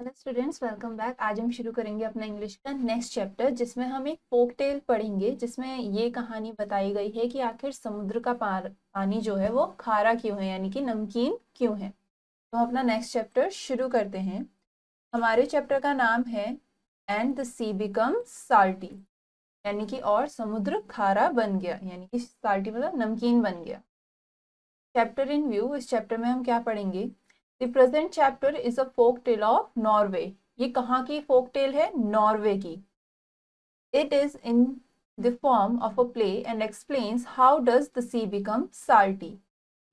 Hello students welcome back आज हम शुरू करेंगे अपना इंग्लिश का नेक्स्ट चैप्टर जिसमें हम एक फोक टेल पढ़ेंगे जिसमें ये कहानी बताई गई है कि आखिर समुद्र का पानी जो है वो खारा क्यों है यानी कि नमकीन क्यों है तो अपना नेक्स्ट चैप्टर शुरू करते हैं हमारे चैप्टर का नाम है and the sea become salty यानी कि और समुद्र खारा बन गया यानी कि साल्टी मतलब नमकीन बन गया चैप्टर इन व्यू इस चैप्टर में हम क्या पढ़ेंगे the present chapter is a folk tale of Norway ये कहाँ की फोक टेल है नॉर्वे की it is in the form of a play and explains how does the sea become salty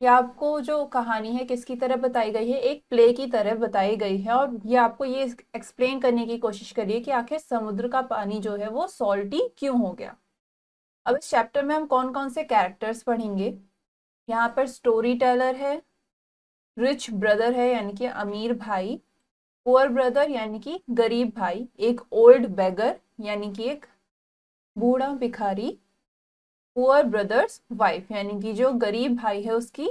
ये आपको जो कहानी है किसकी तरह बताई गई है एक प्ले की तरह बताई गई है और ये आपको ये एक्सप्लेन करने की कोशिश करिए कि आखिर समुद्र का पानी जो है वो सॉल्टी क्यों हो गया अब इस चैप्टर में हम कौन कौन से कैरेक्टर्स पढ़ेंगे यहाँ पर स्टोरी टेलर है रिच ब्रदर है यानी कि अमीर भाई पुअर ब्रदर यानी कि गरीब भाई एक ओल्ड बेगर यानी कि एक बूढ़ा भिखारी पुअर ब्रदर्स वाइफ यानी कि जो गरीब भाई है उसकी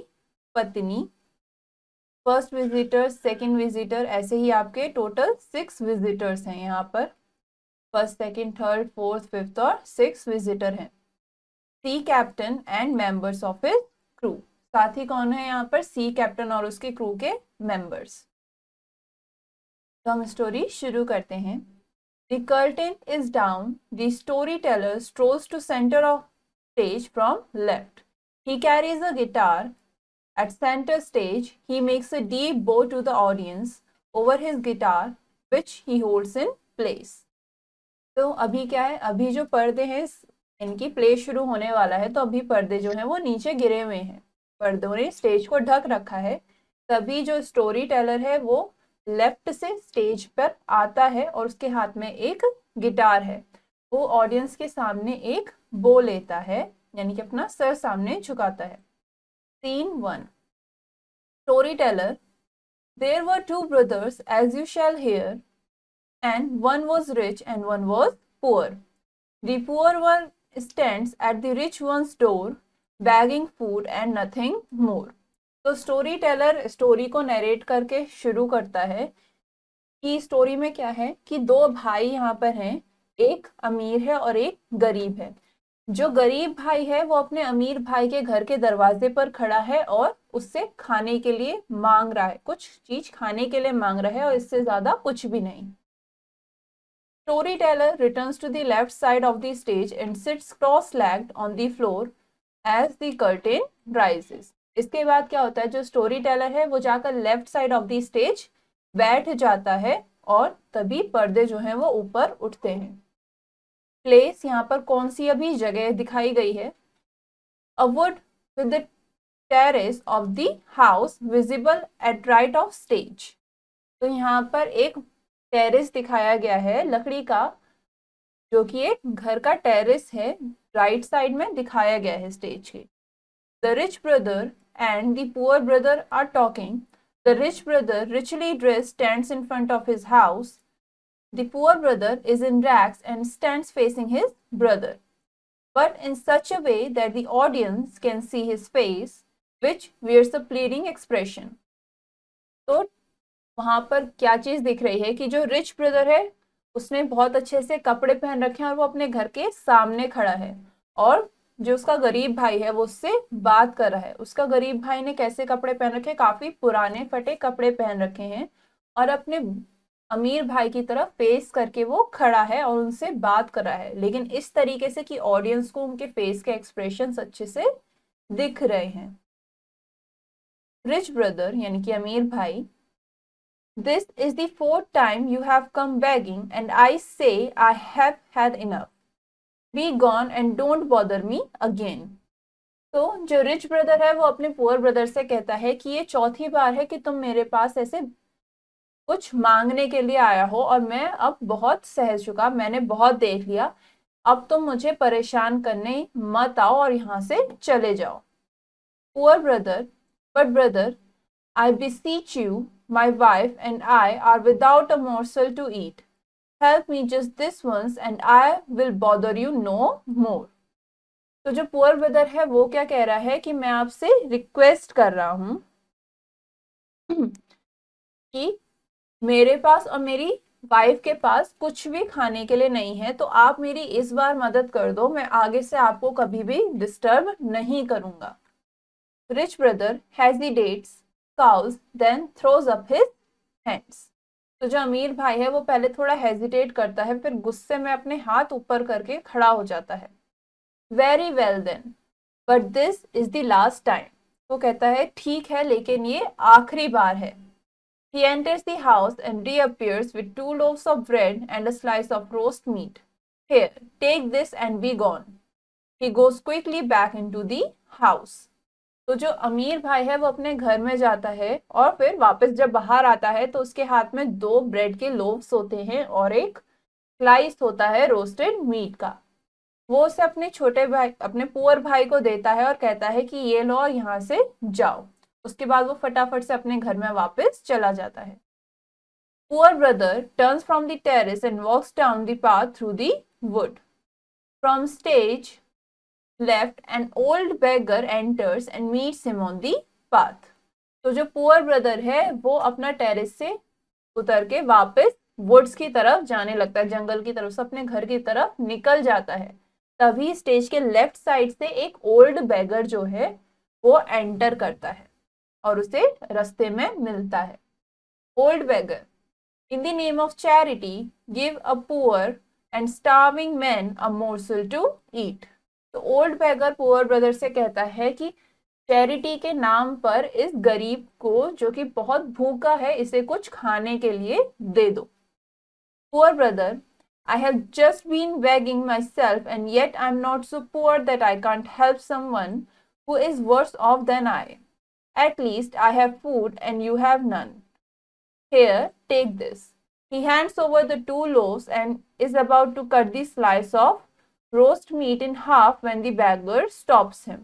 पत्नी फर्स्ट विजिटर सेकंड विजिटर ऐसे ही आपके टोटल सिक्स विजिटर्स हैं यहाँ पर first second third fourth fifth और सिक्स विजिटर हैं sea captain and members of his crew साथी कौन है यहाँ पर सी कैप्टन और उसके क्रू के मेंबर्स तो हम स्टोरी शुरू करते हैं the curtain is down the story teller strolls to centre of stage from left he carries a guitar at centre stage he makes a deep bow to the audience over his guitar which he holds in place तो अभी क्या है अभी जो पर्दे हैं इनकी play शुरू होने वाला है तो अभी पर्दे जो है वो नीचे गिरे हुए हैं पर्दों ने स्टेज को ढक रखा है तभी जो स्टोरी टेलर है वो लेफ्ट से स्टेज पर आता है और उसके हाथ में एक गिटार है वो ऑडियंस के सामने एक बो लेता है यानी कि अपना सर सामने झुकाता है scene one story teller there were two brothers as you shall hear and one was rich and one was poor the one stand at the rich one store begging food and nothing more तो story teller story को narrate करके शुरू करता है कि story में क्या है कि दो भाई यहाँ पर हैं एक अमीर है और एक गरीब है जो गरीब भाई है वो अपने अमीर भाई के घर के दरवाजे पर खड़ा है और उससे खाने के लिए मांग रहा है कुछ चीज खाने के लिए मांग रहा है और इससे ज्यादा कुछ भी नहीं story teller return to the left side of the stage and sits cross legged on the floor as the curtain rises इसके बाद क्या होता है जो स्टोरी टेलर है वो जाकर left side of the stage बैठ जाता है और तभी पर्दे जो हैं वो ऊपर उठते हैं प्लेस यहाँ पर कौन सी अभी जगह दिखाई गई है wood with the terrace of the house visible at right of stage तो यहाँ पर एक टेरेस दिखाया गया है लकड़ी का जो कि एक घर का टेरेस है राइट साइड में दिखाया गया है स्टेज के the rich brother and the poor brother are talking the rich brother richly dress stand in front of his house the poor brother is in rags and stand facing his brother but in such a way that the audience can see his face which wears a pleading expression तो वहां पर क्या चीज दिख रही है कि जो रिच ब्रदर है उसने बहुत अच्छे से कपड़े पहन रखे हैं और वो अपने घर के सामने खड़ा है और जो उसका गरीब भाई है वो उससे बात कर रहा है उसका गरीब भाई ने कैसे कपड़े पहन रखे काफी पुराने फटे कपड़े पहन रखे हैं और अपने अमीर भाई की तरफ फेस करके वो खड़ा है और उनसे बात कर रहा है लेकिन इस तरीके से कि ऑडियंस को उनके फेस के एक्सप्रेशन अच्छे से दिख रहे हैं रिच ब्रदर यानी कि अमीर भाई This is the fourth time you have come begging and I say I have had enough. Be gone and don't bother me again. तो जो रिच ब्रदर है वो अपने पुअर ब्रदर से कहता है कि ये चौथी बार है कि तुम मेरे पास ऐसे कुछ मांगने के लिए आया हो और मैं अब बहुत सह चुका मैंने बहुत देख लिया अब तुम मुझे परेशान करने मत आओ और यहाँ से चले जाओ poor brother but brother I beseech you My wife and I are without a morsel to eat. Help me just this once and I will bother you no more. तो जो पुअर ब्रदर है वो क्या कह रहा है कि मैं आपसे रिक्वेस्ट कर रहा हूँ कि मेरे पास और मेरी वाइफ के पास कुछ भी खाने के लिए नहीं है तो आप मेरी इस बार मदद कर दो मैं आगे से आपको कभी भी डिस्टर्ब नहीं करूंगा rich brother dates cause then throws up his hands तो जो अमीर भाई है वो पहले थोड़ा हेजिटेट करता है फिर गुस्से में अपने हाथ ऊपर करके खड़ा हो जाता है very well then but this is the last time वो कहता है ठीक है लेकिन ये आखिरी बार है he enters the house and reappears with two loaves of bread and a slice of roast meat here take this and be gone he goes quickly back into the house तो जो अमीर भाई है वो अपने घर में जाता है और फिर वापस जब बाहर आता है तो उसके हाथ में दो ब्रेड के लोव्स होते हैं और एक स्लाइस होता है रोस्टेड मीट का वो उसे अपने छोटे भाई अपने पुअर भाई को देता है और कहता है कि ये लो और यहाँ से जाओ उसके बाद वो फटाफट से अपने घर में वापस चला जाता है poor brother turns from the terrace and walks down the path through the wood from stage left and old beggar enters and meets him on the path तो जो पुअर ब्रदर है वो अपना टेरिस से उतर के वापस वुड्स की तरफ जाने लगता है जंगल की तरफ से अपने घर की तरफ निकल जाता है तभी स्टेज के लेफ्ट साइड से एक ओल्ड बैगर जो है वो एंटर करता है और उसे रस्ते में मिलता है old beggar in the name of charity give a poor and starving man a morsel to eat तो ओल्ड बैगर पुअर ब्रदर से कहता है कि चैरिटी के नाम पर इस गरीब को जो कि बहुत भूखा है इसे कुछ खाने के लिए दे दो poor brother I have just been begging myself, and yet I'm not so poor that I can't help someone who is worse off than I. At least I have food, and you have none. Here, take this. He hands over the two loaves and is about to cut the slice of roast meat in half when the beggar stops him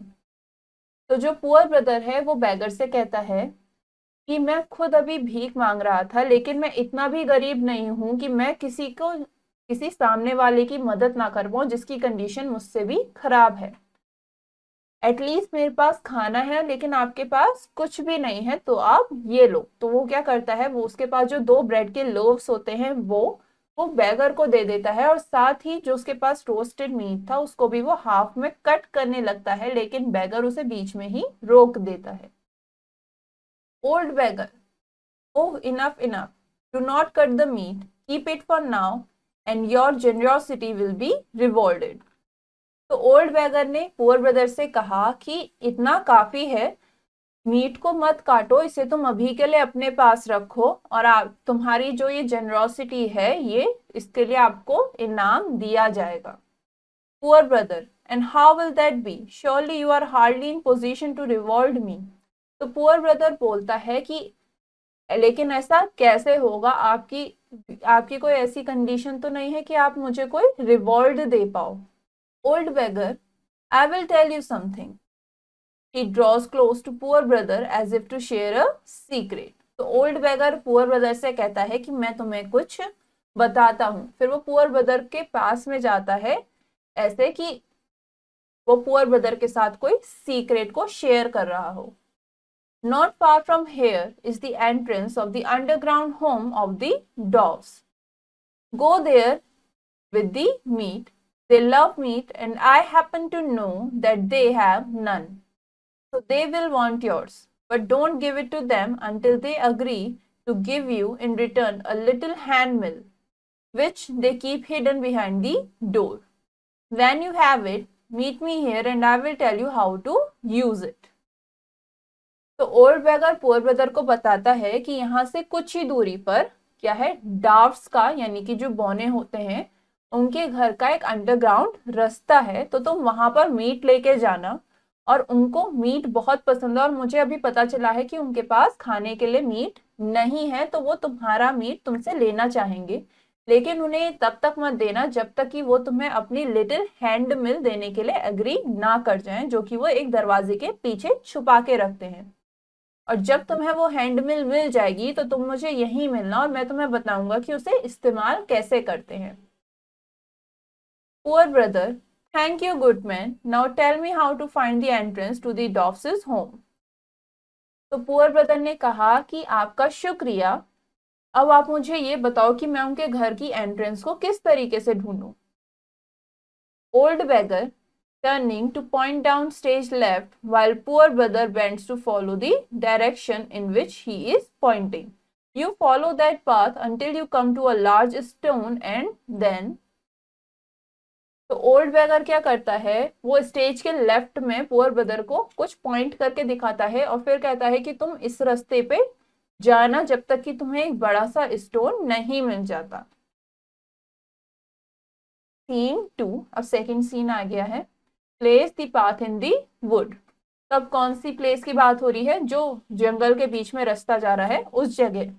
तो जो poor brother है वो bagger से कहता है कि मैं खुद अभी भीख मांग रहा था लेकिन मैं इतना भी गरीब नहीं हूं कि मैं किसी को किसी सामने वाले की मदद ना कर पाऊँ जिसकी कंडीशन मुझसे भी खराब है एटलीस्ट मेरे पास खाना है लेकिन आपके पास कुछ भी नहीं है तो आप ये लो तो वो क्या करता है वो उसके पास जो दो ब्रेड के लोव्स होते हैं वो वो बैगर को दे देता है और साथ ही जो उसके पास रोस्टेड मीट था उसको भी वो हाफ में कट करने लगता है लेकिन बैगर उसे बीच में ही रोक देता है old beggar oh enough enough do not cut the meat keep it for now and your generosity will be rewarded तो ओल्ड बैगर ने पुअर ब्रदर से कहा कि इतना काफ़ी है मीट को मत काटो इसे तुम अभी के लिए अपने पास रखो और आप तुम्हारी जो ये जेनरोसिटी है ये इसके लिए आपको इनाम दिया जाएगा poor brother and how will that be surely you are hardly in position to reward me तो पुअर ब्रदर बोलता है कि लेकिन ऐसा कैसे होगा आपकी आपकी कोई ऐसी कंडीशन तो नहीं है कि आप मुझे कोई रिवॉर्ड दे पाओ old beggar I will tell you something He draws close to poor brother as if to share a secret. तो ओल्ड बेगर पुअर ब्रदर से कहता है कि मैं तुम्हें कुछ बताता हूँ फिर वो पुअर ब्रदर के पास में जाता है ऐसे कि वो पुअर ब्रदर के साथ कोई सीक्रेट को शेयर कर रहा हो not far from here is the entrance of the underground home of the dogs go there with the meat. They love meat and I happen to know that they have none. So they will want yours, but don't give it to them until they agree to give you in return a little hand mill, which they keep hidden behind the door. When you have it, meet me here and I will tell you how to use it. तो old beggar poor brother को बताता है कि यहाँ से कुछ ही दूरी पर क्या है डाफ्ट का यानी कि जो बौने होते हैं उनके घर का एक अंडरग्राउंड रास्ता है तो तुम वहां पर मीट लेके जाना और उनको मीट बहुत पसंद है और मुझे अभी पता चला है कि उनके पास खाने के लिए मीट नहीं है तो वो तुम्हारा मीट तुमसे लेना चाहेंगे लेकिन उन्हें तब तक मत देना जब तक कि वो तुम्हें अपनी लिटिल हैंड मिल देने के लिए एग्री ना कर जाएं जो कि वो एक दरवाजे के पीछे छुपा के रखते हैं और जब तुम्हें वो हैंड मिल मिल जाएगी तो तुम मुझे यही मिलना और मैं तुम्हें बताऊंगा कि उसे इस्तेमाल कैसे करते हैं poor brother Thank you, Goodman. Now tell me how to find the entrance to the Dobbs's home. तो पुअर ब्रदर ने कहा कि आपका शुक्रिया अब आप मुझे ये बताओ कि मैं उनके घर की एंट्रेंस को किस तरीके से ढूंढूं। Old beggar turning to point down stage left while poor brother bends to follow the direction in which he is pointing you follow that path until you come to a large stone and then तो old beggar क्या करता है वो stage के left में poor brother को कुछ point करके दिखाता है और फिर कहता है कि तुम इस रास्ते पे जाना जब तक कि तुम्हें एक बड़ा सा स्टोन नहीं मिल जाता सीन टू अब सेकंड सीन आ गया है place the path in the wood तब कौन सी प्लेस की बात हो रही है जो जंगल के बीच में रास्ता जा रहा है उस जगह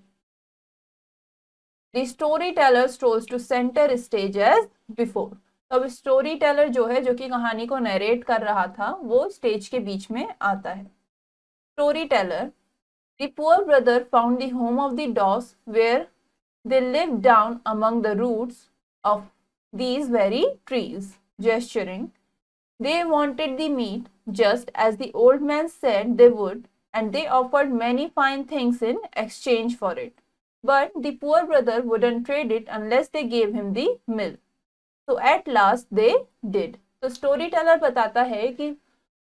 the story teller stores to centre stage as before तब स्टोरी टेलर जो है जो कि कहानी को नरेट कर रहा था वो स्टेज के बीच में आता है story teller the poor brother found the home of the dwarfs where they live down among the roots of these very trees gesturing they wanted the meat just as the old man said they would and they offered many fine things in exchange for it but the poor brother wouldn't trade it unless they gave him the mill so at last they did तो story teller बताता है कि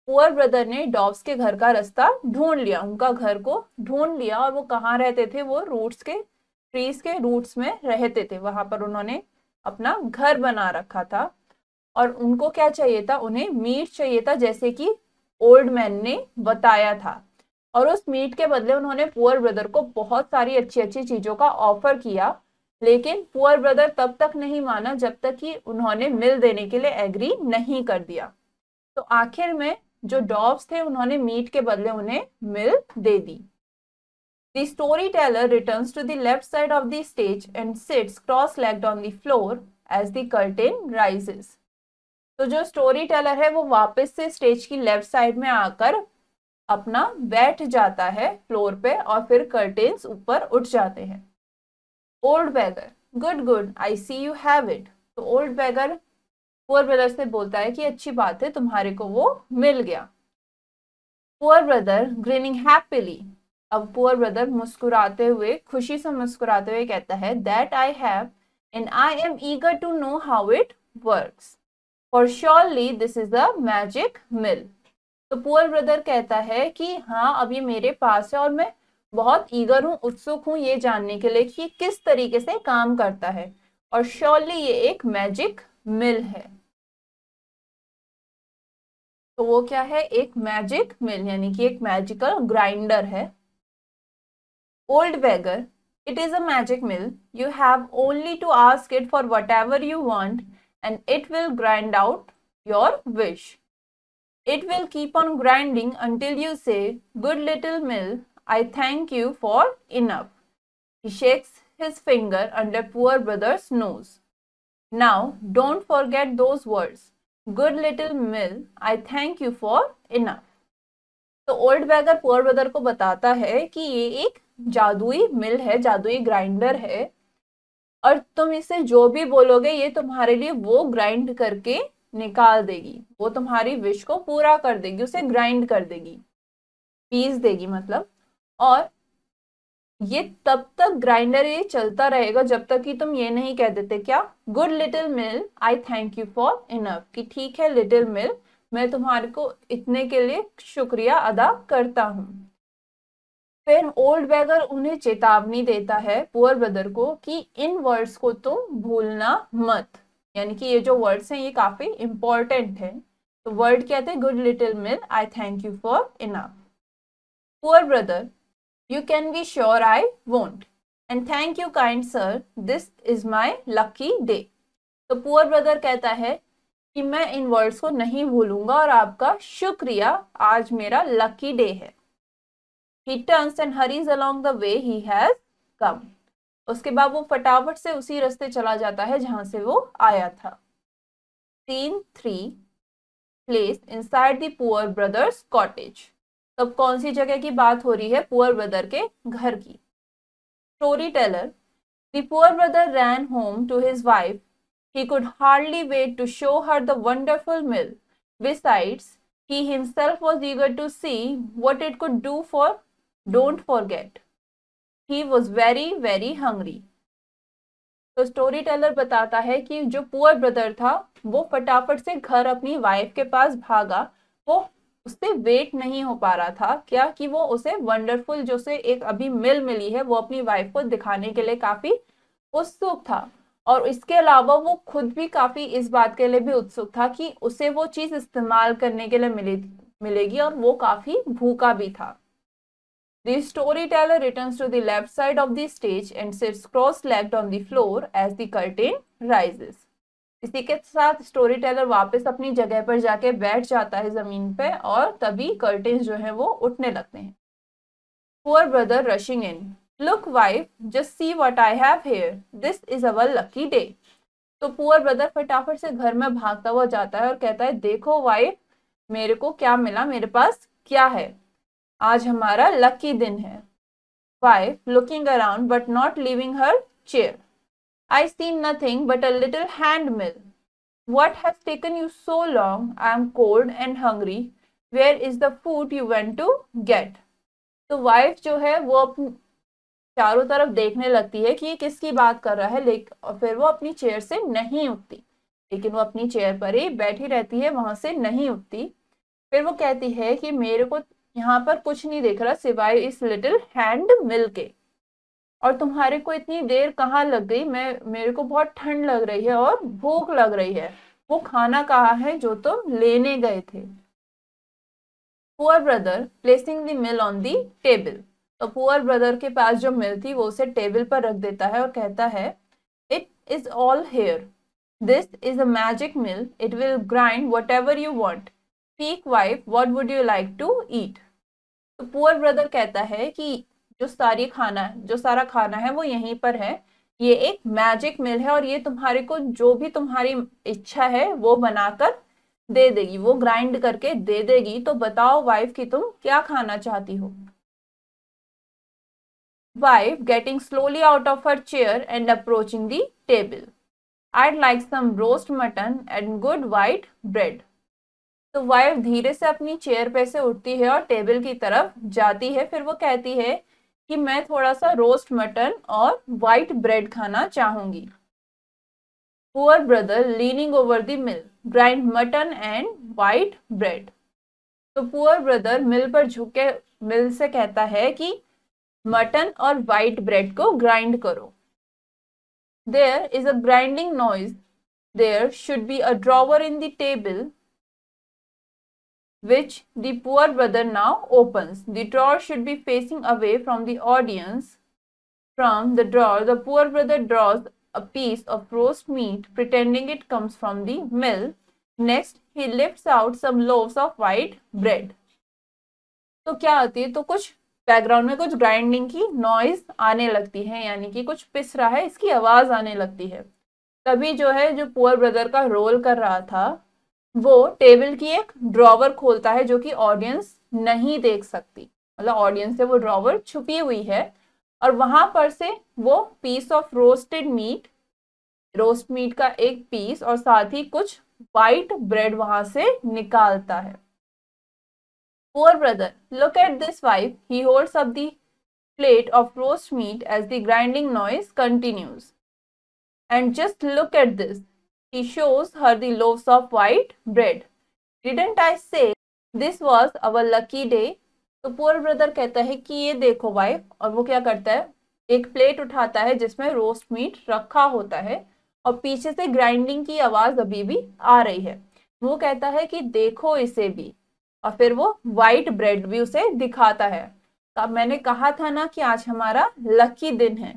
poor brother ने Dobbs के घर का रास्ता ढूंढ लिया उनका घर को ढूंढ लिया और वो कहाँ रहते थे वो रूट्स के ट्रीज के रूट्स में रहते थे वहां पर उन्होंने अपना घर बना रखा था और उनको क्या चाहिए था उन्हें मीट चाहिए था जैसे कि ओल्ड मैन ने बताया था और उस मीट के बदले उन्होंने पुअर ब्रदर को बहुत सारी अच्छी अच्छी चीज़ों का ऑफर किया लेकिन पुअर ब्रदर तब तक नहीं माना जब तक कि उन्होंने मिल देने के लिए एग्री नहीं कर दिया तो आखिर में जो डॉब्स थे उन्होंने मीट के बदले उन्हें मिल दे दी The storyteller returns to the left side of the stage and sits cross-legged on the floor as the curtain rises. तो जो स्टोरी टेलर है वो वापस से स्टेज की लेफ्ट साइड में आकर अपना बैठ जाता है फ्लोर पे और फिर कर्टेन्स ऊपर उठ जाते हैं old beggar good good I see you have it तो ओल्ड बैगर पुअर ब्रदर से बोलता है कि अच्छी बात है तुम्हारे को वो मिल गया पुअर ब्रदर ग्रीनिंग हैप्पीली अब पुअर ब्रदर मुस्कुराते हुए खुशी से मुस्कुराते हुए कहता है that I have and I am eager to know how it work और surely this is the magic mill तो पुअर ब्रदर कहता है कि हाँ अब ये मेरे पास है और मैं बहुत ईगर हूँ उत्सुक हूँ ये जानने के लिए कि ये किस तरीके से काम करता है और श्योरली ये एक मैजिक मिल है तो वो क्या है एक मैजिक मिल यानी कि एक मैजिकल ग्राइंडर है old beggar it is a magic mill you have only to ask it for whatever you want and it will grind out your wish it will keep on grinding until you say good little mill I thank you for enough. He shakes his finger under poor brother's nose. Now, don't forget those words. Good little mill, I thank you for enough. तो old beggar poor brother को बताता है कि ये एक जादुई मिल है जादुई ग्राइंडर है और तुम इसे जो भी बोलोगे ये तुम्हारे लिए वो ग्राइंड करके निकाल देगी वो तुम्हारी विश को पूरा कर देगी उसे ग्राइंड कर देगी पीस देगी मतलब और ये तब तक ग्राइंडर ये चलता रहेगा जब तक कि तुम ये नहीं कह देते क्या good little mill I thank you for enough कि ठीक है लिटिल मिल मैं तुम्हारे को इतने के लिए शुक्रिया अदा करता हूँ फिर ओल्ड बैगर उन्हें चेतावनी देता है पुअर ब्रदर को कि इन वर्ड्स को तुम भूलना मत यानी कि ये जो वर्ड्स हैं ये काफी इम्पोर्टेंट है तो वर्ड कहते हैं good little mill I thank you for enough poor brother You can be sure I won't. And thank you kind sir this is my lucky day तो पुअर ब्रदर कहता है कि मैं इन वर्ड्स को नहीं भूलूंगा और आपका शुक्रिया आज मेरा लकी डे है he turns and hurries along the way he has come उसके बाद वो फटाफट से उसी रास्ते चला जाता है जहां से वो आया था scene three place inside the poor brothers cottage तब कौन सी जगह की बात हो रही है पुअर ब्रदर के घर की story teller the poor brother ran home to his wife he could hardly wait to show her the wonderful mill besides he himself was eager to see what it could do for don't forget he was very very hungry तो story teller बताता है कि जो poor brother था वो फटाफट से घर अपनी वाइफ के पास भागा वो उससे वेट नहीं हो पा रहा था क्या कि वो उसे वंडरफुल जो से एक अभी मिल मिली है वो अपनी वाइफ को दिखाने के लिए काफ़ी उत्सुक था और इसके अलावा वो खुद भी काफ़ी इस बात के लिए भी उत्सुक था कि उसे वो चीज़ इस्तेमाल करने के लिए मिले, मिलेगी और वो काफ़ी भूखा भी था The storyteller returns to the left side of the stage and sits cross-legged on the floor as the curtain rises. इसी के साथ स्टोरी टेलर वापस अपनी जगह पर जाके बैठ जाता है जमीन पे और तभी कर्टेन जो है वो उठने लगते हैं poor brother rushing in look wife just see what I have here this is our lucky day तो पुअर ब्रदर फटाफट से घर में भागता हुआ जाता है और कहता है देखो वाइफ मेरे को क्या मिला मेरे पास क्या है आज हमारा लकी दिन है wife looking around but not leaving her chair I see nothing but a little hand mill. What has taken you so long? I am cold and hungry. Where is the food you went to get? तो wife जो है वो चारों तरफ देखने लगती है कि ये किसकी बात कर रहा है लेकिन और फिर वो अपनी चेयर से नहीं उठती लेकिन वो अपनी चेयर पर ही बैठी रहती है वहां से नहीं उठती फिर वो कहती है कि मेरे को यहाँ पर कुछ नहीं देख रहा सिवाय इस लिटिल हैंड मिल के और तुम्हारे को इतनी देर कहाँ लग गई मैं मेरे को बहुत ठंड लग रही है और भूख लग रही है वो खाना कहाँ है जो तुम लेने गए थे poor brother placing the mill on the table तो पुअर ब्रदर के पास जो मिल थी वो उसे टेबल पर रख देता है और कहता है it is all here this is a magic mill it will grind whatever you want speak wife what would you like to eat तो पुअर ब्रदर कहता है कि जो सारी खाना है जो सारा खाना है वो यहीं पर है ये एक मैजिक मिल है और ये तुम्हारे को जो भी तुम्हारी इच्छा है वो बनाकर दे देगी वो ग्राइंड करके दे देगी तो बताओ वाइफ की तुम क्या खाना चाहती हो wife getting slowly out of her chair and approaching the table I'd like some roast mutton and good white bread. तो वाइफ धीरे से अपनी चेयर पे से उठती है और टेबल की तरफ जाती है फिर वो कहती है कि मैं थोड़ा सा रोस्ट मटन और वाइट ब्रेड खाना चाहूंगी poor brother leaning over the mill grind mutton and white bread तो पुअर ब्रदर मिल पर झुक के मिल से कहता है कि मटन और वाइट ब्रेड को ग्राइंड करो there is a grinding noise there should be a drawer in the table which the poor brother now opens. The drawer should be facing away from the audience. From the drawer, the poor brother draws a piece of roast meat, pretending it comes from the mill. Next, he lifts out some loaves of white bread. तो क्या आती है तो कुछ background में कुछ grinding की noise आने लगती है यानी कि कुछ पिस रहा है इसकी आवाज़ आने लगती है तभी जो है जो पुअर ब्रदर का रोल कर रहा था वो टेबल की एक ड्रॉवर खोलता है जो कि ऑडियंस नहीं देख सकती मतलब ऑडियंस से वो ड्रॉवर छुपी हुई है और वहां पर से वो piece of roasted meat roast meat का एक पीस और साथ ही कुछ वाइट ब्रेड वहां से निकालता है poor brother look at this wife he holds up the plate of roast meat as the grinding noise continues and just look at this He shows her the loaves of white bread. Didn't I say this was our lucky day? तो poor brother कहता है कि ये देखो wife और वो क्या करता है एक प्लेट उठाता है जिसमें रोस्ट मीट रखा होता है और पीछे से ग्राइंडिंग की आवाज़ अभी भी आ रही है वो कहता है कि देखो इसे भी और फिर वो वाइट ब्रेड भी उसे दिखाता है तो अब मैंने कहा था ना कि आज हमारा लकी दिन है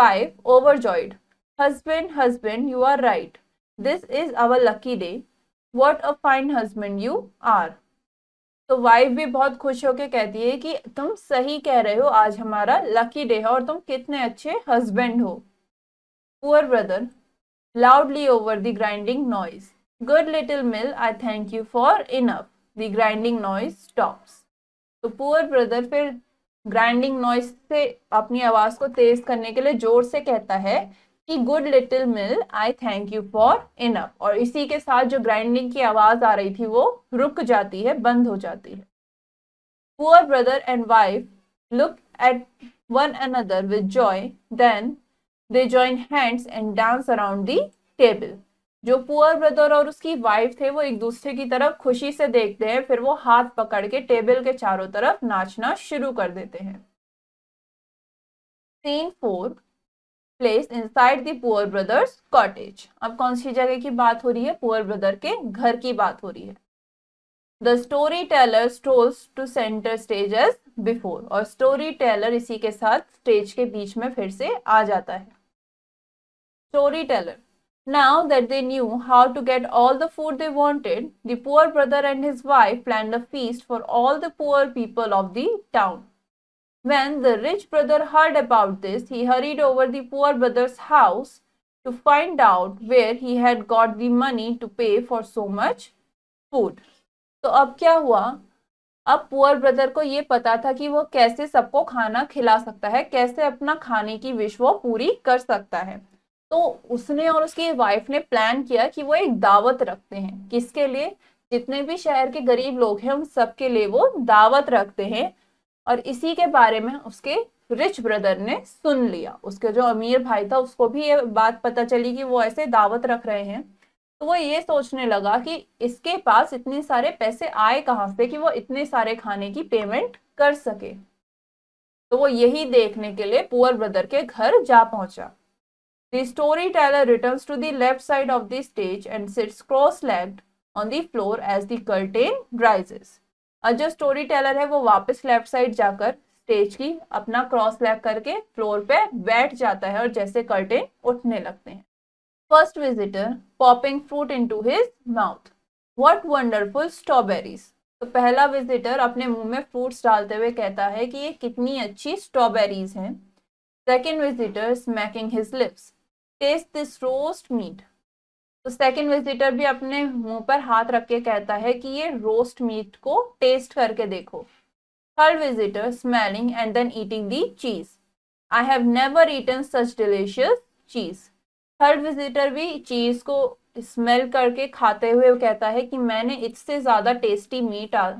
wife overjoyed husband husband you are right this is our lucky day what a fine husband you are तो वाइफ भी बहुत खुश होके कहती है कि तुम सही कह रहे हो आज हमारा लकी डे है और तुम कितने अच्छे हस्बैंड हो poor brother loudly over the grinding noise good little mill I thank you for enough the grinding noise stops तो पुअर ब्रदर फिर ग्राइंडिंग नॉइज से अपनी आवाज को तेज करने के लिए जोर से कहता है कि good little mill I thank you for enough और इसी के साथ जो ग्राइंडिंग की आवाज़ आ रही थी वो रुक जाती है बंद हो जाती है poor brother and wife look at one another with joy then they join hands and dance around the table जो पुअर ब्रदर और उसकी वाइफ थे वो एक दूसरे की तरफ खुशी से देखते हैं फिर वो हाथ पकड़ के टेबल के चारों तरफ नाचना शुरू कर देते हैं scene four place inside side poor brother's cottage अब कौन सी जगह की बात हो रही है पुअर ब्रदर के घर की बात हो रही है the story teller strolls to centre stage as before और स्टोरी टेलर इसी के साथ स्टेज के बीच में फिर से आ जाता है story teller Now that they knew how to get all the food they wanted, the poor brother and his wife planned a feast for all the poor people of the town. When the rich brother heard about this, he hurried over the poor brother's house to find out where he had got the money to pay for so much food. तो अब क्या हुआ अब poor brother को ये पता था कि वो कैसे सबको खाना खिला सकता है कैसे अपना खाने की विश वो पूरी कर सकता है तो उसने और उसकी वाइफ ने प्लान किया कि वो एक दावत रखते हैं किसके लिए जितने भी शहर के गरीब लोग हैं उन सबके लिए वो दावत रखते हैं और इसी के बारे में उसके रिच ब्रदर ने सुन लिया उसके जो अमीर भाई था उसको भी ये बात पता चली कि वो ऐसे दावत रख रहे हैं तो वो ये सोचने लगा कि इसके पास इतने सारे पैसे आए कहाँ से कि वो इतने सारे खाने की पेमेंट कर सके तो वो यही देखने के लिए पुअर ब्रदर के घर जा पहुंचा the story teller return to left side of the stage and sits cross-legged on the floor as the curtain rises और जो स्टोरी टेलर है वो वापस लेफ्ट साइड जाकर स्टेज की अपना क्रॉस लैग करके फ्लोर पे बैठ जाता है और जैसे कर्टेन उठने लगते हैं first visitor popping fruit into his mouth what wonderful strawberries तो पहला विजिटर अपने मुंह में फ्रूट्स डालते हुए कहता है कि ये कितनी अच्छी स्ट्रॉबेरीज हैं second visitor smacking his lips taste this roast meat तो सेकंड विजिटर भी अपने मुंह पर हाथ रख के कहता है कि ये रोस्ट मीट को टेस्ट करके देखो third visitor smelling and then eating the cheese I have never eaten such delicious cheese third visitor भी चीज को स्मेल करके खाते हुए कहता है कि मैंने इससे ज्यादा टेस्टी मीट आ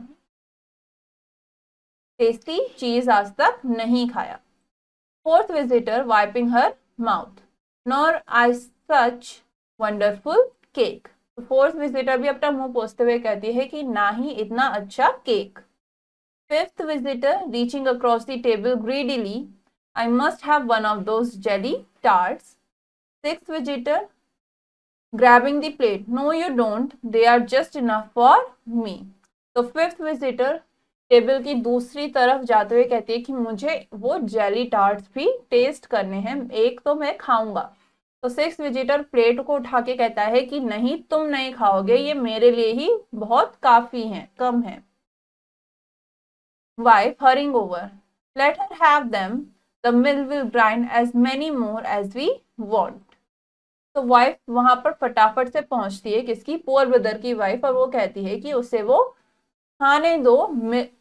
टेस्टी चीज आज तक नहीं खाया fourth visitor wiping her mouth nor I such wonderful cake fourth visitor भी अपना मुंह पोसते हुए कहती है कि ना ही इतना अच्छा cake fifth visitor reaching across the table greedily I must have one of those jelly tarts six visitor grabbing the plate no you don't they are just enough for me तो फिफ्थ विजिटर टेबल की दूसरी तरफ जाते हुए कहती है कि मुझे वो जेली टार्ट्स भी टेस्ट करने हैं एक तो मैं खाऊंगा तो सिक्स विजिटर प्लेट को उठा के कहता है कि नहीं तुम नहीं खाओगे ये मेरे लिए ही बहुत काफी है कम है wife hurrying over let her have them the mill will grind as many more as we want तो वाइफ वहां पर फटाफट से पहुंचती है किसकी पोअर ब्रदर की वाइफ और वो कहती है कि उसे वो खाने दो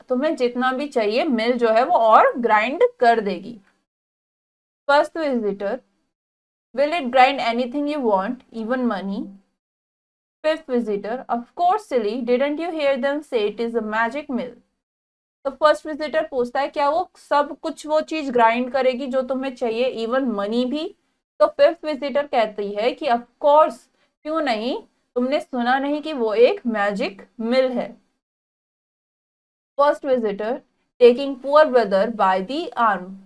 तुम्हें जितना भी चाहिए मिल जो है वो और ग्राइंड कर देगी first visitor Will it grind anything you want, even money? Fifth visitor, of course silly, didn't you hear them say it is a magic mill? the first visitor पूछता है क्या वो सब कुछ वो चीज ग्राइंड करेगी जो तुम्हें चाहिए इवन मनी भी तो फिफ्थ विजिटर कहती है कि ऑफ कोर्स क्यों नहीं तुमने सुना नहीं कि वो एक मैजिक मिल है first visitor taking poor brother by the arm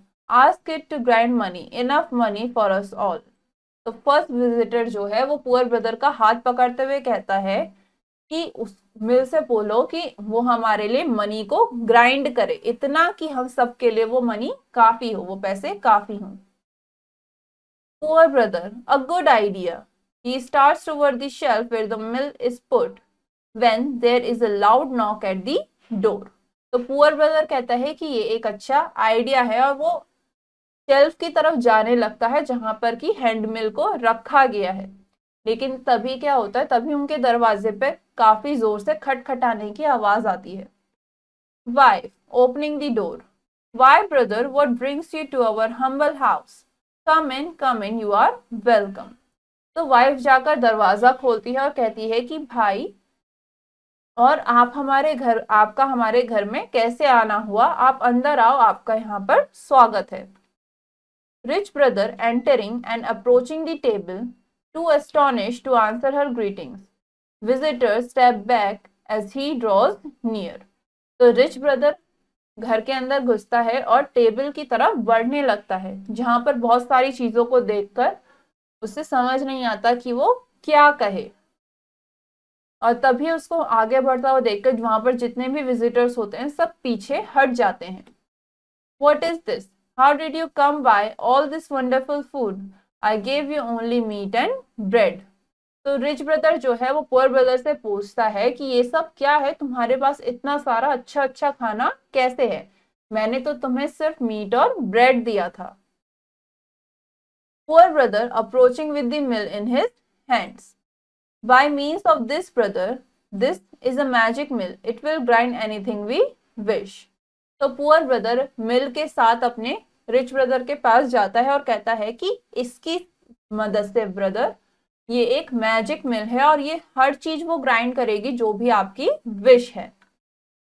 ask it to grind money enough money for us all तो फर्स्ट विजिटर जो है वो पुअर ब्रदर का हाथ पकड़ते हुए कहता है कि उस मिल से बोलो कि वो हमारे लिए मनी को ग्राइंड करे इतना कि हम सबके लिए वो मनी काफी हो वो पैसे काफी हों poor brother a good idea he start toward the the mill is put when there is a loud knock at the door तो पुअर ब्रदर कहता है कि ये एक अच्छा आइडिया है और वो शेल्फ की तरफ जाने लगता है जहां पर कि हैंडमिल को रखा गया है लेकिन तभी क्या होता है तभी उनके दरवाजे पे काफी जोर से खटखटाने की आवाज आती है wife opening the door why brother what brings you to our humble house come in come in you are welcome तो वाइफ जाकर दरवाजा खोलती है और कहती है कि भाई और आप हमारे घर आपका हमारे घर में कैसे आना हुआ आप अंदर आओ आपका यहाँ पर स्वागत है Rich brother entering and approaching the table, too astonished to answer her greetings. Visitor step back as he draws near. so rich brother घर के अंदर घुसता है और टेबल की तरफ बढ़ने लगता है जहां पर बहुत सारी चीजों को देखकर उसे समझ नहीं आता कि वो क्या कहे और तभी उसको आगे बढ़ता हुआ देखकर वहां पर जितने भी विजिटर्स होते हैं सब पीछे हट जाते हैं what is this How did you come by all this wonderful food? I gave you only meat and bread. तो रिच ब्रदर जो है वो पुअर ब्रदर से पूछता है कि ये सब क्या है तुम्हारे पास इतना सारा अच्छा अच्छा खाना कैसे है मैंने तो तुम्हें सिर्फ मीट और ब्रेड दिया था poor brother approaching with the mill in his hands by means of this brother this is a magic mill it will grind anything we wish तो पुअर ब्रदर मिल के साथ अपने रिच ब्रदर के पास जाता है और कहता है कि इसकी मदद से ब्रदर ये एक मैजिक मिल है और ये हर चीज वो ग्राइंड करेगी जो भी आपकी विश है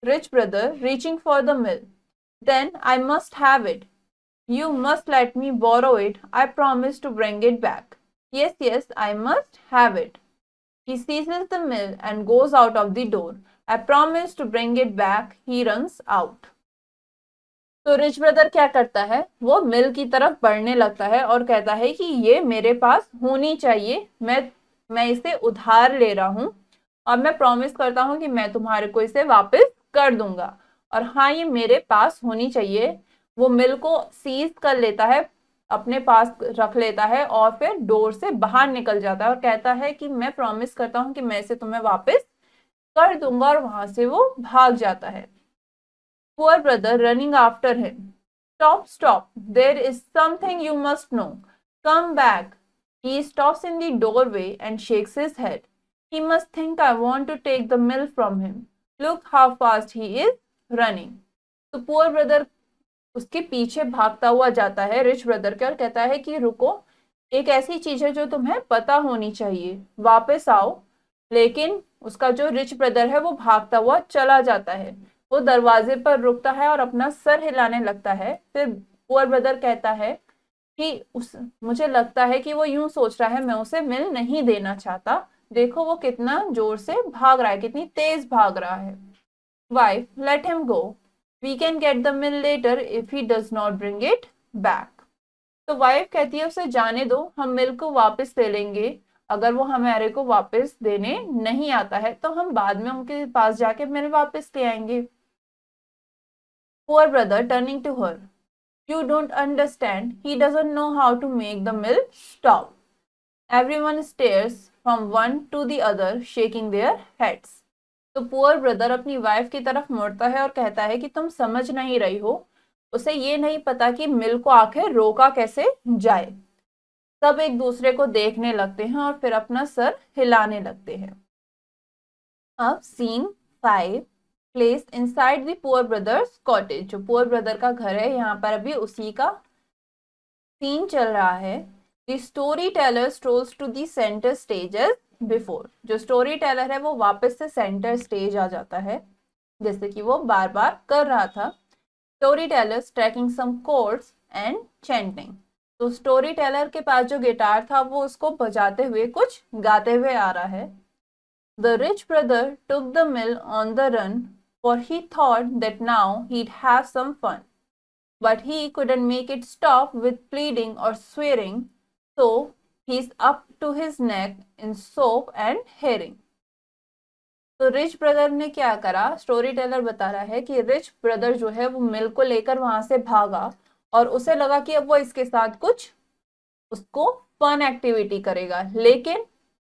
rich brother reaching for the mill then I must have it you must let me borrow it I promise to bring it back yes yes I must have it he seizes the mill and goes out of the door i promise to bring it back he runs out तो rich brother क्या करता है वो मिल की तरफ बढ़ने लगता है और कहता है कि ये मेरे पास होनी चाहिए मैं मैं इसे उधार ले रहा हूँ और मैं प्रॉमिस करता हूँ कि मैं तुम्हारे को इसे वापस कर दूंगा और हाँ ये मेरे पास होनी चाहिए वो मिल को सीज कर लेता है अपने पास रख लेता है और फिर डोर से बाहर निकल जाता है और कहता है कि मैं प्रॉमिस करता हूँ कि मैं इसे तुम्हें वापस कर दूंगा और वहां से वो भाग जाता है poor brother running after him. Stop, stop. There is something you must know. Come back. He stops in the doorway and shakes his head. He must think I want to take the milk from him. Look how fast he is running. so poor brother उसके पीछे भागता हुआ जाता है rich brother के और कहता है कि रुको एक ऐसी चीज है जो तुम्हें पता होनी चाहिए वापस आओ लेकिन उसका जो रिच ब्रदर है वो भागता हुआ चला जाता है वो दरवाजे पर रुकता है और अपना सर हिलाने लगता है फिर पुअर ब्रदर कहता है कि उस मुझे लगता है कि वो यूं सोच रहा है मैं उसे मिल नहीं देना चाहता देखो वो कितना जोर से भाग रहा है कितनी तेज भाग रहा है wife let him go we can get the mill later if he does not bring it back तो वाइफ कहती है उसे जाने दो हम मिल को वापस ले लेंगे अगर वो हमारे को वापस देने नहीं आता है तो हम बाद में उनके पास जाके मिल वापस ले आएंगे Poor brother turning to her. You don't understand. He doesn't know how to make the mill stop. Everyone stares from one to the other, shaking their heads. तो पुअर ब्रदर अपनी वाइफ की तरफ मुड़ता है और कहता है कि तुम समझ नहीं रही हो उसे ये नहीं पता कि मिल को आखिर रोका कैसे जाए सब एक दूसरे को देखने लगते हैं और फिर अपना सर हिलाने लगते हैं अब scene five place inside the poor brothers cottage जो पुअर ब्रदर का घर है यहाँ पर अभी उसी का सीन चल रहा है the story teller strolls to the centre stage as before जो स्टोरी टेलर है वो वापस से सेंटर स्टेज आ जाता है जैसे कि वो बार बार कर रहा था story teller tracking some chords and chanting तो स्टोरी टेलर के पास जो गिटार था वो उसको बजाते हुए कुछ गाते हुए आ रहा है the rich brother took the mill on the run for he thought that now he'd have some fun. But he couldn't make it stop with pleading or swearing, so he's up to his neck in soap and herring. तो rich brother ने क्या करा story teller बता रहा है कि rich brother जो है वो मिल को लेकर वहां से भागा और उसे लगा कि अब वो इसके साथ कुछ उसको फन एक्टिविटी करेगा लेकिन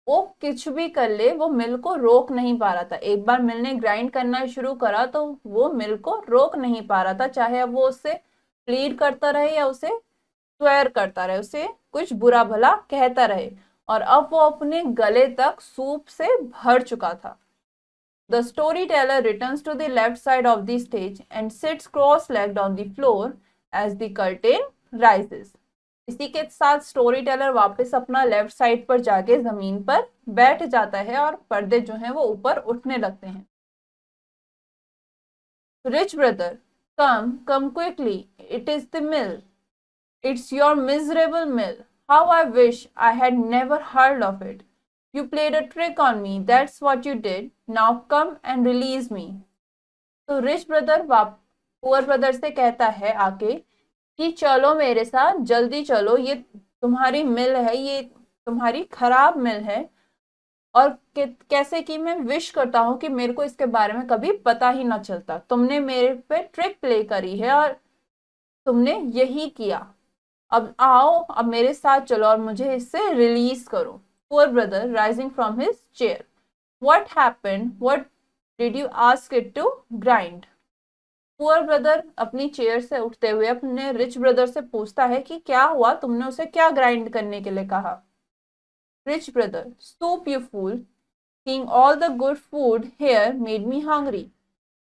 वो कुछ भी कर ले वो मिल को रोक नहीं पा रहा था एक बार मिल ने ग्राइंड करना शुरू करा तो वो मिल को रोक नहीं पा रहा था चाहे अब वो उससे प्लीड करता रहे या उसे स्वेयर करता रहे उसे कुछ बुरा भला कहता रहे और अब वो अपने गले तक सूप से भर चुका था the story teller return to the left side of the stage and sits cross legged on the floor as the curtain rises इसी के साथ स्टोरी टेलर वापस अपना लेफ्ट साइड पर जाके जमीन पर बैठ जाता है और पर्दे जो हैं वो ऊपर उठने लगते हैं rich brother come come quickly it is the mill it's your miserable mill how I wish I had never heard of it you played a trick on me that's what you did now come and release me तो rich brother वाप poor brother से कहता है आके कि चलो मेरे साथ जल्दी चलो ये तुम्हारी मिल है ये तुम्हारी खराब मिल है और कैसे कि मैं विश करता हूँ कि मेरे को इसके बारे में कभी पता ही ना चलता तुमने मेरे पे ट्रिक प्ले करी है और तुमने यही किया अब आओ अब मेरे साथ चलो और मुझे इससे रिलीज करो poor brother rising from his chair what happen what did you ask it to grind poor brother अपनी चेयर से उठते हुए अपने रिच ब्रदर से पूछता है कि क्या हुआ तुमने उसे क्या ग्राइंड करने के लिए कहा rich brother stoop you fool seeing all the good food here made me hungry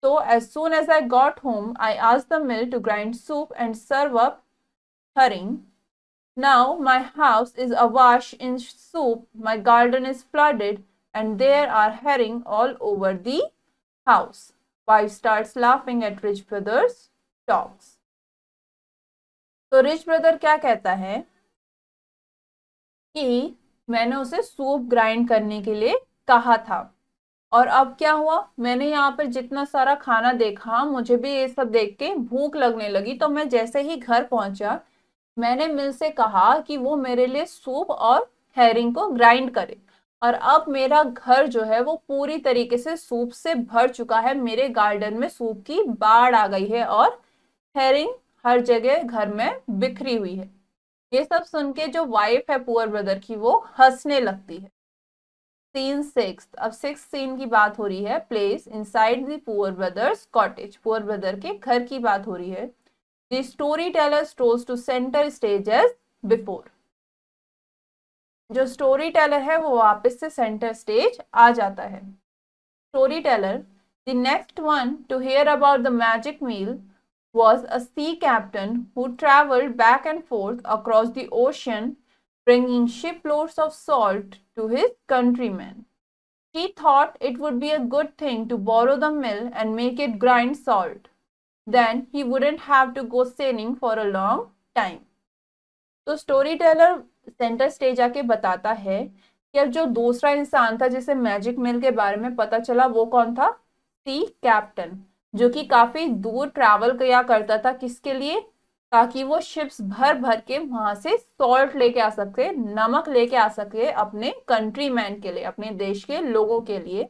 so as soon as I got home I आज the mill to grind soup and serve up herring now my house is awash in soup my garden is flooded and there are herring all over the house Wife starts laughing at rich brother's jokes तो rich brother क्या कहता है कि मैंने उसे soup grind करने के लिए कहा था और अब क्या हुआ मैंने यहाँ पर जितना सारा खाना देखा मुझे भी ये सब देख के भूख लगने लगी तो मैं जैसे ही घर पहुंचा मैंने मिल से कहा कि वो मेरे लिए सूप और हेरिंग को ग्राइंड करे और अब मेरा घर जो है वो पूरी तरीके से सूप से भर चुका है मेरे गार्डन में सूप की बाढ़ आ गई है और हेरिंग हर जगह घर में बिखरी हुई है ये सब सुन के जो वाइफ है पुअर ब्रदर की वो हंसने लगती है सीन सिक्स अब सिक्स सीन की बात हो रही है place inside side poor brothers cottage poor brother के घर की बात हो रही है the story teller stores to centre stage before जो स्टोरी टेलर है वो वापस से सेंटर स्टेज आ जाता है story teller the next one to hear about the magic mill was was a sea captain who traveled back and forth across the ocean bringing shiploads of salt to his countrymen He thought it would be a good thing to borrow the mill and make it grind salt then he wouldn't have to go sailing for a long time So storyteller centre stage आके बताता है कि अब जो दूसरा इंसान था जिसे मैजिक मिल के बारे में पता चला वो कौन था सी कैप्टन जो कि काफी दूर ट्रैवल किया करता था किसके लिए ताकि वो शिप्स भर भर के वहां से सॉल्ट लेके आ सके नमक लेके आ सके अपने कंट्री मैन के लिए अपने देश के लोगों के लिए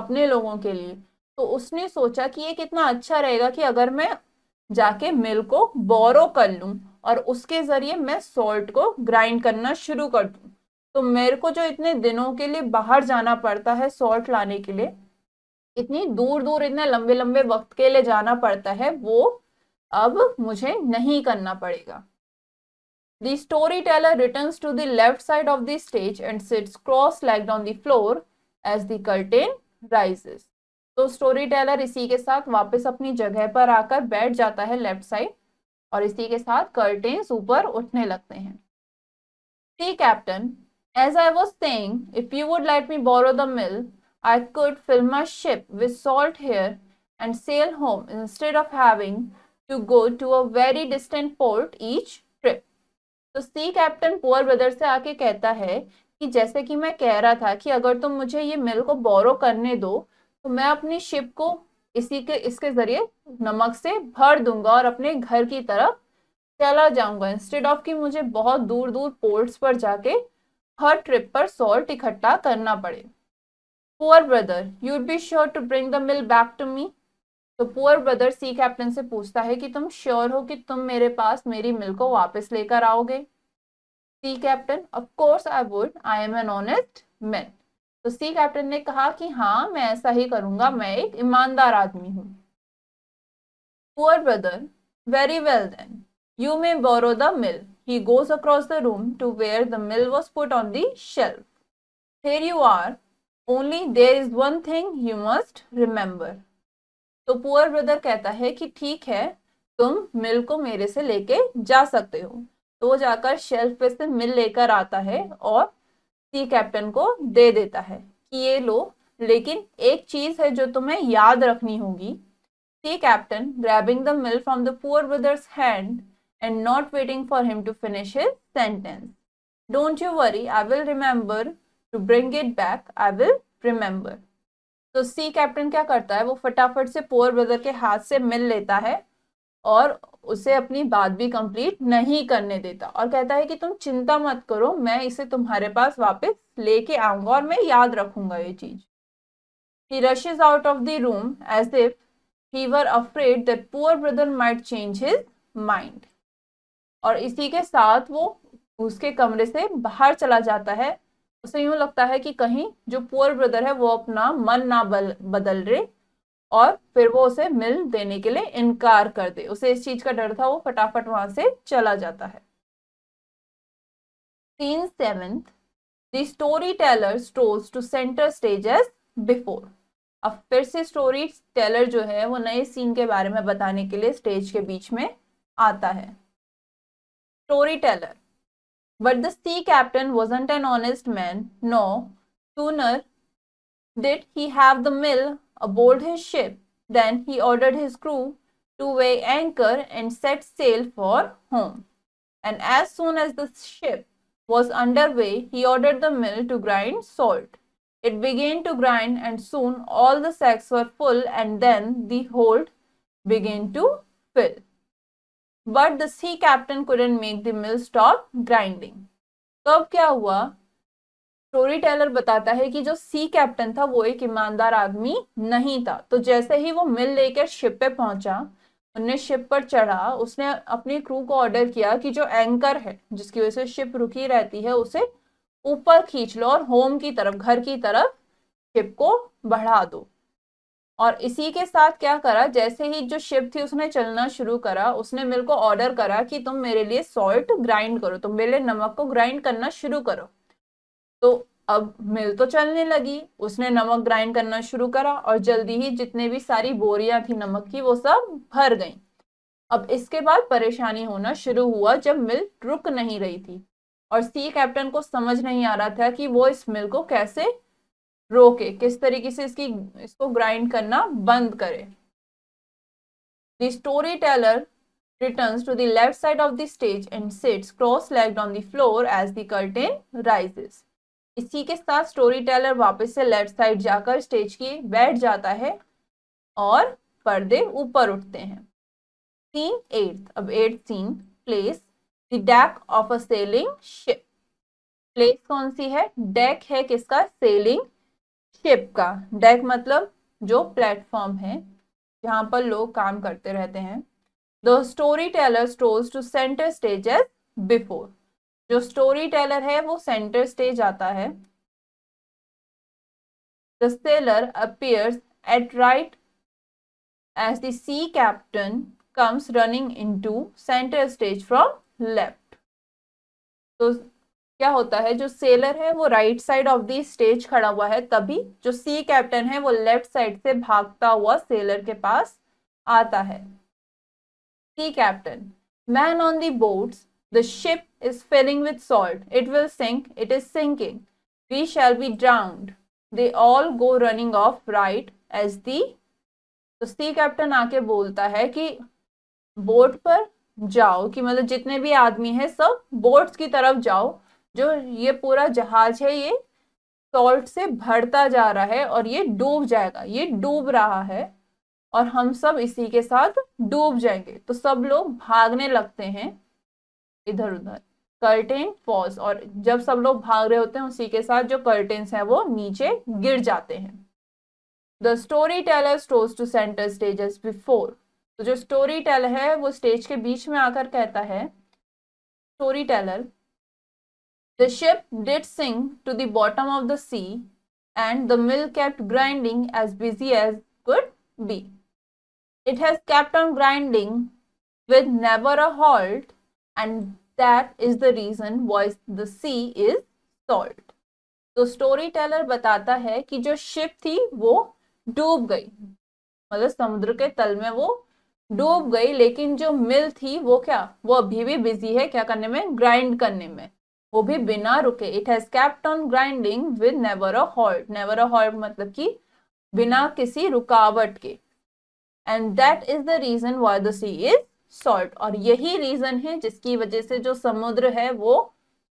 अपने लोगों के लिए तो उसने सोचा कि ये कितना अच्छा रहेगा कि अगर मैं जाके मिल को बोरो कर लूं और उसके ज़रिए मैं सॉल्ट को ग्राइंड करना शुरू कर दूँ तो मेरे को जो इतने दिनों के लिए बाहर जाना पड़ता है सॉल्ट लाने के लिए इतनी दूर दूर इतने लंबे लंबे वक्त के लिए जाना पड़ता है वो अब मुझे नहीं करना पड़ेगा story teller return to the left side of the stage and sits cross legged on the floor as the curtain rises तो टेलर इसी के साथ वापस अपनी जगह पर आकर बैठ जाता है लेफ्ट साइड और इसी के साथ कर्टेन ऊपर उठने लगते हैं sea captain as I was saying if you would let me borrow the mill I could fill my ship with salt here and sail home instead of having to go to a very distant port each trip तो sea captain poor brother से आके कहता है कि जैसे कि मैं कह रहा था कि अगर तुम मुझे ये मिल को बोरो करने दो तो मैं अपनी शिप को इसी के इसके जरिए नमक से भर दूंगा और अपने घर की तरफ चला जाऊंगा इंस्टेड ऑफ कि मुझे बहुत दूर दूर पोर्ट्स पर जाके हर ट्रिप पर सॉल्ट इकट्ठा करना पड़े poor brother you'd be sure to bring the mill back to me तो पुअर ब्रदर सी कैप्टन से पूछता है कि तुम श्योर हो कि तुम मेरे पास मेरी मिल को वापस लेकर आओगे sea captain of course I would I am an honest man तो सी कैप्टन ने कहा कि हाँ मैं ऐसा ही करूंगा मैं एक ईमानदार आदमी हूँ poor brother very well then you may borrow the mill he goes across the room to where the mill was put on the shelf here you are only there is one thing you must remember तो poor brother कहता है कि ठीक है तुम मिल को मेरे से लेके जा सकते हो तो जाकर शेल्फ पे से मिल लेकर आता है और सी कैप्टन को दे देता है कि ये लो लेकिन एक चीज है जो तुम्हें याद रखनी होगी sea captain grabbing the mill from the poor brother's hand and not waiting for him to finish his sentence don't you worry I will remember to bring it back I will remember तो sea captain क्या करता है वो फटाफट से poor brother के हाथ से मिल लेता है और उसे अपनी बात भी कंप्लीट नहीं करने देता और कहता है कि तुम चिंता मत करो मैं इसे तुम्हारे पास वापस लेके आऊंगा और मैं याद रखूंगा ये चीज he rushes out of the room as if he were afraid that poor brother might change his mind और इसी के साथ वो उसके कमरे से बाहर चला जाता है उसे यूं लगता है कि कहीं जो पुअर ब्रदर है वो अपना मन ना बल, बदल रहे और फिर वो उसे मिल देने के लिए इनकार कर दे उसे इस चीज का डर था वो फटाफट वहां से चला जाता है scene seventh the story teller stores to centre stage as before अब फिर से स्टोरी टेलर जो है वो नए सीन के बारे में बताने के लिए स्टेज के बीच में आता है story teller but the sea captain wasn't an honest man no sooner did he have the mill aboard his ship. Then he ordered his crew to weigh anchor and set sail for home. And as soon as the ship was underway, he ordered the mill to grind salt. It began to grind and soon all the sacks were full and then the hold began to fill. But the sea captain couldn't make the mill stop grinding. कब क्या हुआ story teller बताता है कि जो sea captain था वो एक ईमानदार आदमी नहीं था तो जैसे ही वो मिल लेकर शिप पे पहुंचा उनने शिप पर चढ़ा उसने अपनी क्रू को ऑर्डर किया कि जो एंकर है जिसकी वजह से शिप रुकी रहती है उसे ऊपर खींच लो और होम की तरफ घर की तरफ शिप को बढ़ा दो और इसी के साथ क्या करा जैसे ही जो शिप थी उसने चलना शुरू करा उसने मेरे को ऑर्डर करा कि तुम मेरे लिए सॉल्ट ग्राइंड करो तुम मेरे लिए नमक को ग्राइंड करना शुरू करो तो अब मिल तो चलने लगी उसने नमक ग्राइंड करना शुरू करा और जल्दी ही जितने भी सारी बोरियां थी नमक की वो सब भर गई अब इसके बाद परेशानी होना शुरू हुआ जब मिल रुक नहीं रही थी और सी कैप्टन को समझ नहीं आ रहा था कि वो इस मिल को कैसे रोके किस तरीके से इसकी इसको ग्राइंड करना बंद करे the teller return to side of side of the stage and sits cross-legged on the floor इसी के साथ स्टोरी टेलर वापस से लेफ्ट साइड जाकर स्टेज की बैठ जाता है और पर्दे ऊपर उठते हैं सीन एट्थ अब eighth scene place the deck of a sailing ship place कौन सी है डेक है किसका सेलिंग शिप का डेक मतलब जो प्लेटफॉर्म है जहां पर लोग काम करते रहते हैं the story teller stores to centre stage as before जो स्टोरी टेलर है वो सेंटर स्टेज आता है the sailor appears at right as the captain comes running in to centre stage from left तो क्या होता है जो सेलर है वो right side of the stage खड़ा हुआ है तभी जो सी कैप्टन है वो लेफ्ट साइड से भागता हुआ सेलर के पास आता है sea captain man on the boats The ship is filling with salt. It will sink. It is sinking. We shall be drowned. They all go running off right as the तो sea captain आके बोलता है कि boat पर जाओ कि मतलब जितने भी आदमी है सब बोट्स की तरफ जाओ जो ये पूरा जहाज है ये सॉल्ट से भरता जा रहा है और ये डूब जाएगा ये डूब रहा है और हम सब इसी के साथ डूब जाएंगे तो सब लोग भागने लगते हैं इधर उधर कर्टेन फॉल्स और जब सब लोग भाग रहे होते हैं उसी के साथ जो कर्टेन है वो नीचे गिर जाते हैं the story teller strolls to centre stage before तो जो स्टोरी टेलर है वो स्टेज के बीच में आकर कहता है story teller the ship did sink to the bottom of the sea and the mill kept grinding as busy as could be it has kept on grinding with never a halt and that is the reason why the sea is salt. तो story teller बताता है कि जो ship थी वो डूब गई मतलब समुद्र के तल में वो डूब गई लेकिन जो मिल थी वो क्या वो अभी भी बिजी है क्या करने में ग्राइंड करने में वो भी बिना रुके it has kept on grinding with never a halt never a halt मतलब कि बिना किसी रुकावट के and that is the reason why the sea is salt और यही रीजन है जिसकी वजह से जो समुद्र है वो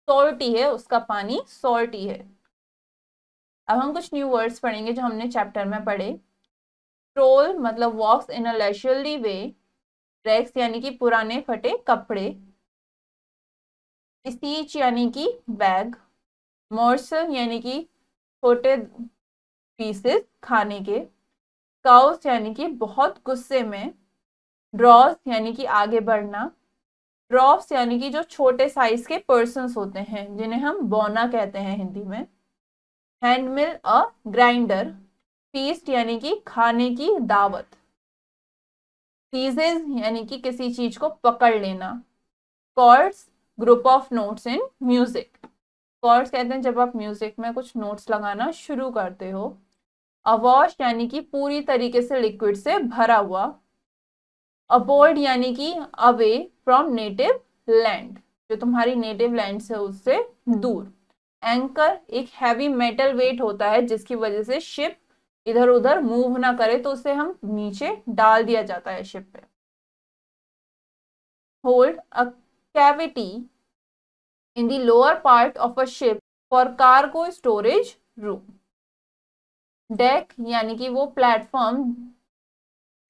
सॉल्टी है उसका पानी सॉल्टी है अब हम कुछ न्यू वर्ड्स पढ़ेंगे जो हमने चैप्टर में पढ़े ट्रोल मतलब वॉक्स इन अ लेशरली वे रेक्स यानी कि पुराने फटे कपड़े स्टीच यानी कि बैग मोर्सल यानी कि छोटे पीसेस खाने के काउस यानी कि बहुत गुस्से में ड्रॉस यानी कि आगे बढ़ना ड्रॉफ्स यानी कि जो छोटे साइज के पर्सन होते हैं जिन्हें हम बोना कहते हैं हिंदी में हैंडमिल अ ग्राइंडर फीस्ट यानी कि खाने की दावत यानी कि किसी चीज को पकड़ लेना chords group of notes in music chords कहते हैं जब आप म्यूजिक में कुछ नोट्स लगाना शुरू करते हो अवॉश यानी कि पूरी तरीके से लिक्विड से भरा हुआ अबोर्ड यानी कि अवे फ्रॉम नेटिव लैंड जो तुम्हारी नेटिव लैंड से उससे दूर एंकर एक हैवी मेटल वेट होता है जिसकी वजह से शिप इधर उधर मूव ना करे तो उसे हम नीचे डाल दिया जाता है शिप पे hold a cavity in the lower part of a ship for cargo storage room deck यानी कि वो प्लेटफॉर्म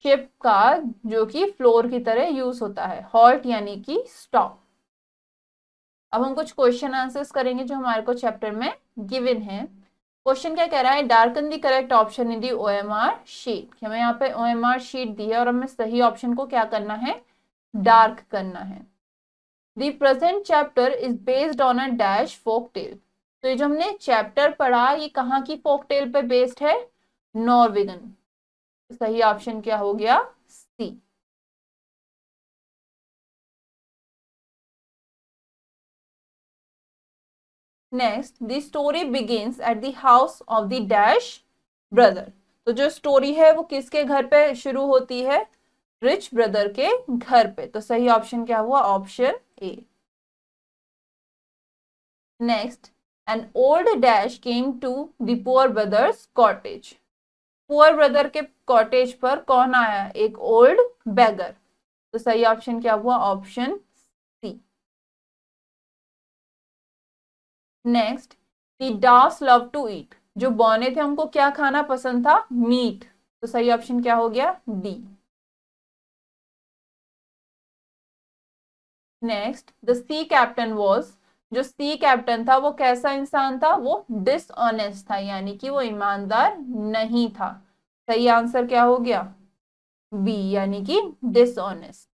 शिप का जो कि फ्लोर की तरह यूज होता है हॉल्ट यानी कि स्टॉप अब हम कुछ क्वेश्चन आंसर्स करेंगे जो हमारे को चैप्टर में गिवन है क्वेश्चन क्या कह रहा है darken the correct option in the OMR M R sheet हमें यहाँ पे ओएमआर शीट दी है और हमें सही ऑप्शन को क्या करना है डार्क करना है the present chapter is based on a dash folk tale तो ये जो हमने चैप्टर पढ़ा ये कहाँ की फोक टेल पे बेस्ड है नॉर्वेगन सही ऑप्शन क्या हो गया C next the story begins at the house of the dash brother तो जो स्टोरी है वो किसके घर पे शुरू होती है रिच ब्रदर के घर पे तो सही ऑप्शन क्या हुआ option A next an old dash came to the poor brothers cottage poor brother के कॉटेज पर कौन आया एक ओल्ड बैगर तो सही ऑप्शन क्या हुआ option C next the dwarfs love to eat जो बोने थे उनको क्या खाना पसंद था मीट तो सही ऑप्शन क्या हो गया D next the sea captain was जो सी कैप्टन था वो कैसा इंसान था वो डिसऑनेस्ट था यानी कि वो ईमानदार नहीं था सही आंसर क्या हो गया बी यानी कि डिसऑनेस्ट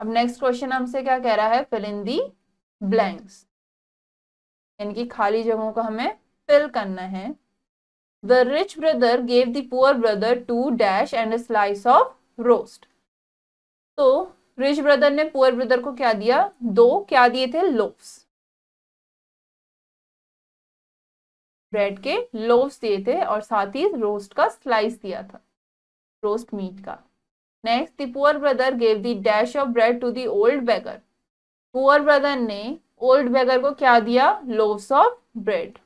अब नेक्स्ट क्वेश्चन हमसे क्या कह रहा है फिल इन दी ब्लैंक्स यानी कि खाली जगहों को हमें फिल करना है the rich brother gave the poor brother two dash and a slice of roast तो रिच ब्रदर ने पुअर ब्रदर को क्या दिया दो क्या दिए थे लोव्स ब्रेड के लोव्स दिए थे और साथ ही रोस्ट का स्लाइस दिया था रोस्ट मीट का next the poor brother gave the dash of bread to the old beggar poor brother ने ओल्ड बेगर को क्या दिया loaves of bread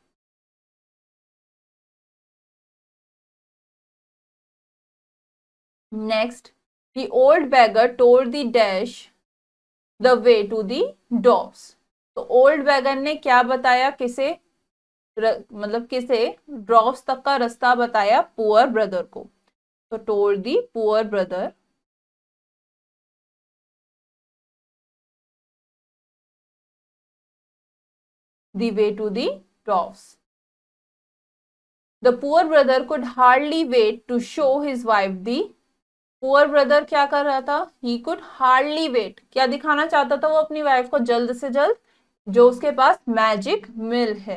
next the old beggar told the dash the way to the dogs तो old beggar ने क्या बताया किसे र, मतलब किसे ड्रॉप्स तक का रास्ता बताया पुअर ब्रदर को तो told the poor brother the way to the dwarfs the poor brother could hardly wait to show his wife the poor brother क्या कर रहा था ही कुड हार्डली वेट क्या दिखाना चाहता था वो अपनी वाइफ को जल्द से जल्द जो उसके पास मैजिक मिल है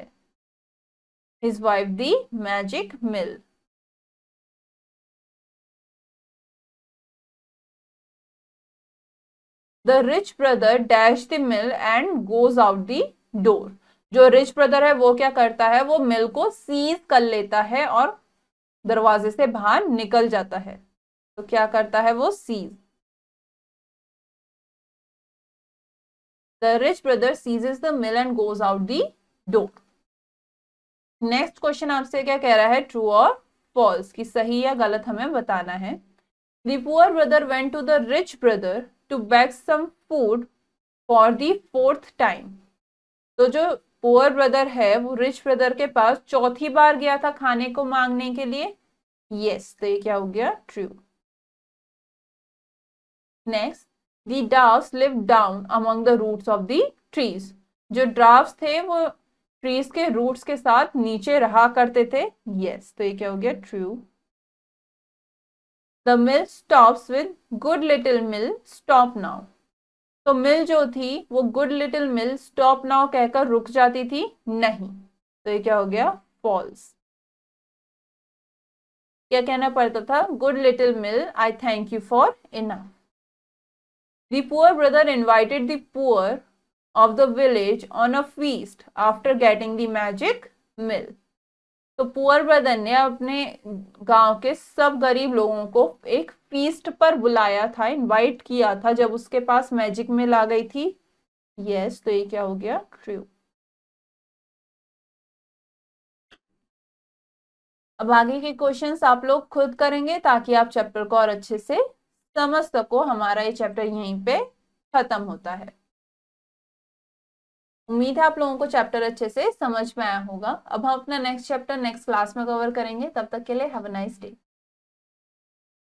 his wife the magic mill the rich brother dash the mill and goes out the door जो रिच ब्रदर है वो क्या करता है वो मिल को सीज कर लेता है और दरवाजे से बाहर निकल जाता है तो क्या करता है वो seize the rich brother is the mill and goes out the door next question आपसे क्या कह रहा है ट्रू और फॉल्स कि सही या गलत हमें बताना है the poor brother went to the rich brother to beg some food for the fourth time तो जो पुअर ब्रदर है वो रिच ब्रदर के पास चौथी बार गया था खाने को मांगने के लिए Yes, तो ये क्या हो गया true next the dwarfs live down among the roots of the trees जो ड्राफ्ट थे वो ट्रीज के रूट्स के साथ नीचे रहा करते थे यस yes, तो ये क्या हो गया true the mill stops with good little mill stop now तो मिल जो थी वो good little mill stop now कहकर रुक जाती थी नहीं तो ये क्या हो गया फॉल्स क्या कहना पड़ता था good little mill I thank you for enough The poor brother invited the poor of the village on a feast after getting the magic mill. तो पुअर ब्रदर ने अपने गांव के सब गरीब लोगों को एक फीस्ट पर बुलाया था इनवाइट किया था जब उसके पास मैजिक मिल आ गई थी यस yes, तो ये क्या हो गया ट्रू अब आगे के क्वेश्चंस आप लोग खुद करेंगे ताकि आप चैप्टर को और अच्छे से समझ सको हमारा ये चैप्टर यहीं पे खत्म होता है उम्मीद है आप लोगों को चैप्टर अच्छे से समझ में आया होगा अब हम अपना नेक्स्ट चैप्टर नेक्स्ट क्लास में कवर करेंगे तब तक के लिए हैव अ नाइस डे